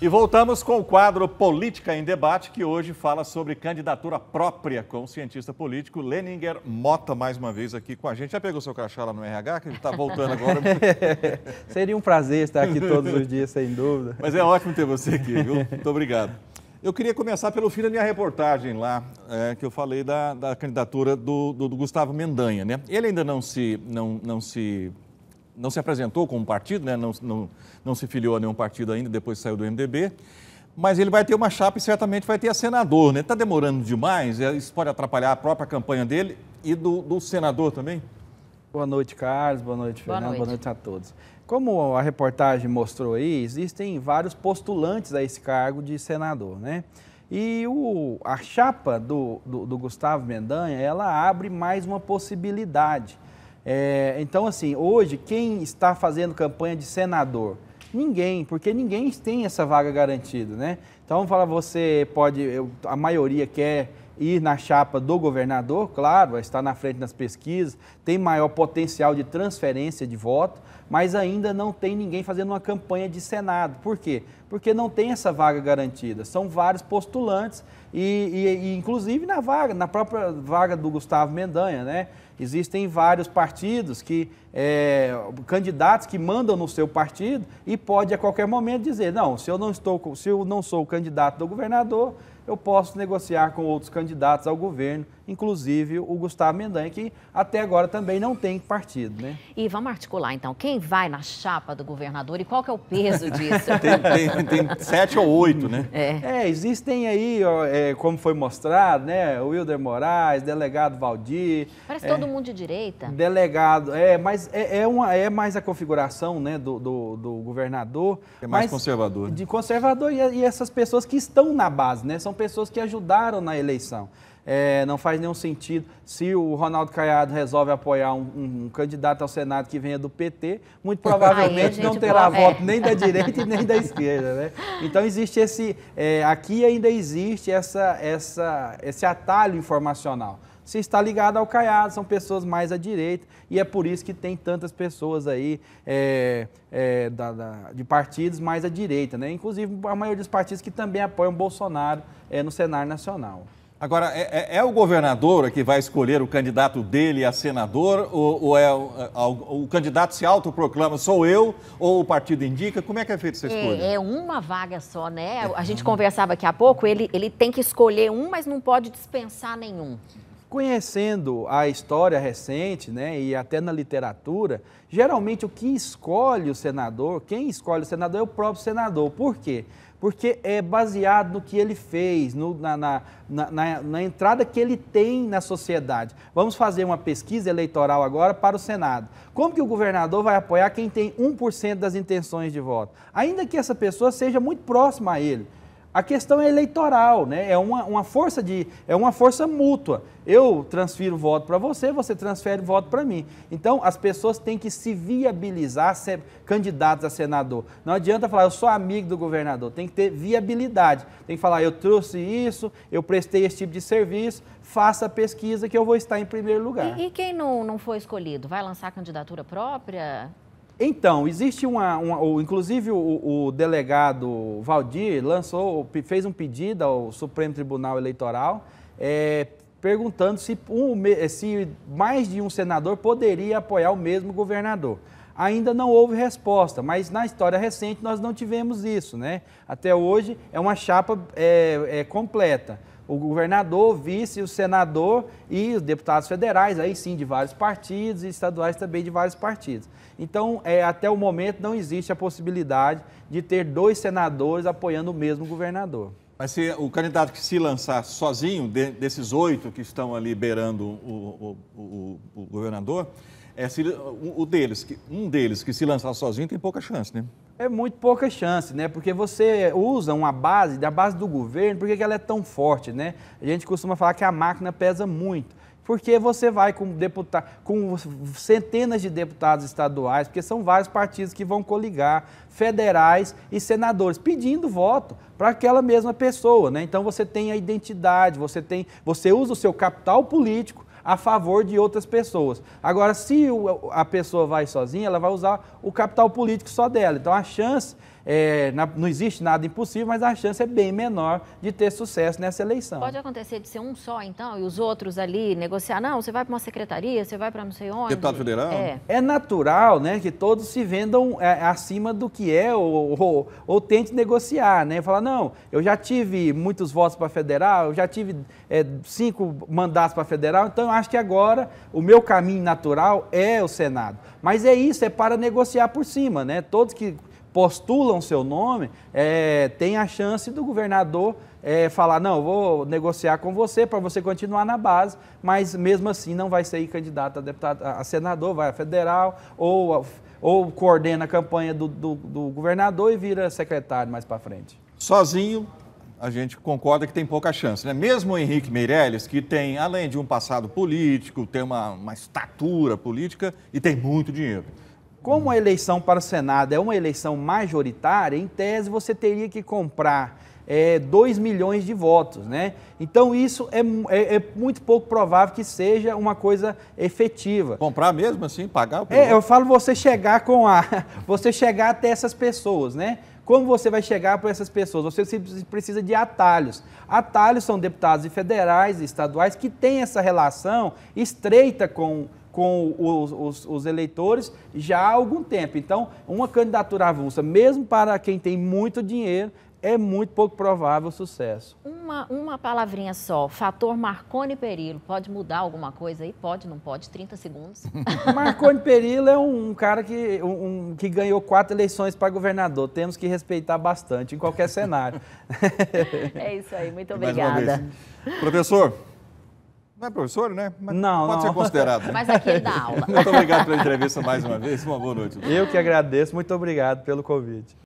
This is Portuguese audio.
E voltamos com o quadro Política em Debate, que hoje fala sobre candidatura própria com o cientista político Leninger Mota, mais uma vez aqui com a gente. Já pegou seu crachá lá no RH, que ele está voltando agora? Seria um prazer estar aqui todos os dias, sem dúvida. Mas é ótimo ter você aqui, viu? Muito obrigado. Eu queria começar pelo fim da minha reportagem lá, é, que eu falei da, da candidatura do, do, do, Gustavo Mendanha, né? Ele ainda não se, não, não se não se apresentou como partido, né? não, não, não se filiou a nenhum partido ainda, depois saiu do MDB. Mas ele vai ter uma chapa e certamente vai ter a senador, né? Está demorando demais, é, isso pode atrapalhar a própria campanha dele e do, do senador também? Boa noite, Carlos. Boa noite, Fernando. Boa noite. Boa noite a todos. Como a reportagem mostrou aí, existem vários postulantes a esse cargo de senador, né? E o, a chapa do, do, do Gustavo Mendanha, ela abre mais uma possibilidade é, então, assim, hoje, quem está fazendo campanha de senador? Ninguém, porque ninguém tem essa vaga garantida, né? Então, fala, você pode, eu, a maioria quer ir na chapa do governador, claro, vai estar na frente nas pesquisas, tem maior potencial de transferência de voto, mas ainda não tem ninguém fazendo uma campanha de Senado. Por quê? porque não tem essa vaga garantida. São vários postulantes e, e, e inclusive na vaga, na própria vaga do Gustavo Mendanha, né? Existem vários partidos que é, candidatos que mandam no seu partido e pode a qualquer momento dizer não, se eu não estou, se eu não sou o candidato do governador, eu posso negociar com outros candidatos ao governo, inclusive o Gustavo Mendanha, que até agora também não tem partido, né? E vamos articular então quem vai na chapa do governador e qual que é o peso disso? tem, tem, tem sete ou oito, né? É, é existem aí, é, como foi mostrado, né? Wilder Moraes, delegado Valdir. Parece é, todo mundo de direita. Delegado, é, mas é, é, uma, é mais a configuração né, do, do, do governador. É mais conservador. Né? De conservador e, e essas pessoas que estão na base, né? São pessoas que ajudaram na eleição é, não faz nenhum sentido. Se o Ronaldo Caiado resolve apoiar um, um, um candidato ao Senado que venha do PT, muito provavelmente não terá voto é. nem da direita e nem da esquerda. Né? Então existe esse. É, aqui ainda existe essa, essa, esse atalho informacional se está ligado ao Caiado, são pessoas mais à direita, e é por isso que tem tantas pessoas aí é, é, da, da, de partidos mais à direita, né? Inclusive a maioria dos partidos que também apoiam Bolsonaro é, no cenário nacional. Agora, é, é, é, o governador que vai escolher o candidato dele a senador ou, ou é, é o, o, o, candidato se autoproclama sou eu ou o partido indica? Como é que é feito essa é, escolha? É, é uma vaga só, né? É. A gente conversava aqui há pouco, ele, ele tem que escolher um, mas não pode dispensar nenhum. Conhecendo a história recente, né, e até na literatura, geralmente o que escolhe o senador, quem escolhe o senador é o próprio senador. Por quê? Porque porque é baseado no que ele fez, no, na, na, na, na, entrada que ele tem na sociedade. Vamos fazer uma pesquisa eleitoral agora para o Senado. Como que o governador vai apoiar quem tem 1% das intenções de voto? Ainda que essa pessoa seja muito próxima a ele. A questão é eleitoral, né? é, uma, uma força de, é uma força mútua. Eu transfiro voto para você, você transfere voto para mim. Então, as pessoas têm que se viabilizar ser candidatos a senador. Não adianta falar, eu sou amigo do governador. Tem que ter viabilidade. Tem que falar, eu trouxe isso, eu prestei esse tipo de serviço, faça a pesquisa que eu vou estar em primeiro lugar. E, e quem não, não foi escolhido? Vai lançar candidatura própria? Então, existe uma. uma ou, inclusive, o, o, delegado Valdir lançou, fez um pedido ao Supremo Tribunal Eleitoral é, perguntando se, um, se mais de um senador poderia apoiar o mesmo governador. Ainda não houve resposta, mas na história recente nós não tivemos isso, né? Até hoje é uma chapa é, é completa o governador, o vice, o senador e os deputados federais, aí sim, de vários partidos e estaduais também de vários partidos. Então, é, até o momento, não existe a possibilidade de ter dois senadores apoiando o mesmo governador. Mas se o candidato que se lançar sozinho, de, desses oito que estão ali beirando o, o, o, o governador, é se, o, deles, um deles que se lançar sozinho tem pouca chance, né? É muito pouca chance, né? Porque você usa uma base, da base do governo, por que ela é tão forte, né? A gente costuma falar que a máquina pesa muito porque você vai com deputado, com centenas de deputados estaduais, porque são vários partidos que vão coligar, federais e senadores, pedindo voto para aquela mesma pessoa, né? Então você tem a identidade, você tem, você usa o seu capital político a favor de outras pessoas. Agora, se a pessoa vai sozinha, ela vai usar o capital político só dela. Então, a chance é, na, não existe nada impossível, mas a chance é bem menor de ter sucesso nessa eleição. Pode acontecer de ser um só, então, e os outros ali negociar, não, você vai para uma secretaria, você vai para não sei onde. Deputado federal? É, é natural né, que todos se vendam é, acima do que é ou, ou, ou, tente negociar, né? Falar, não, eu já tive muitos votos para federal, eu já tive é, cinco mandatos para federal, então eu acho que agora o meu caminho natural é o Senado. Mas é isso, é para negociar por cima, né? Todos que postulam seu nome, é, tem a chance do governador é, falar, não, vou negociar com você para você continuar na base, mas mesmo assim não vai ser candidato a deputado, a senador, vai a federal, ou, ou coordena a campanha do, do, do governador e vira secretário mais para frente. Sozinho, a gente concorda que tem pouca chance, né? Mesmo o Henrique Meirelles, que tem, além de um passado político, tem uma, uma estatura política e tem muito dinheiro. Como a eleição para o Senado é uma eleição majoritária, em tese você teria que comprar é, 2 milhões de votos, né? Então isso é, é, é, muito pouco provável que seja uma coisa efetiva. Comprar mesmo assim, pagar? Pelo... É, eu falo você chegar com a, você chegar até essas pessoas, né? Como você vai chegar para essas pessoas? Você precisa de atalhos. Atalhos são deputados federais e estaduais que têm essa relação estreita com com os, os, os, eleitores já há algum tempo. Então, uma candidatura avulsa, mesmo para quem tem muito dinheiro, é muito pouco provável o sucesso. Uma, uma palavrinha só, fator Marconi Perillo, pode mudar alguma coisa aí? Pode, não pode? 30 segundos. Marconi Perillo é um, um cara que, um, que ganhou quatro eleições para governador. Temos que respeitar bastante em qualquer cenário. é isso aí, muito obrigada. Professor, não é professor, né? Mas não, pode não. ser considerado. Né? Mas aqui ele dá aula. Muito obrigado pela entrevista mais uma vez. Uma boa noite. Eu que agradeço. Muito obrigado pelo convite.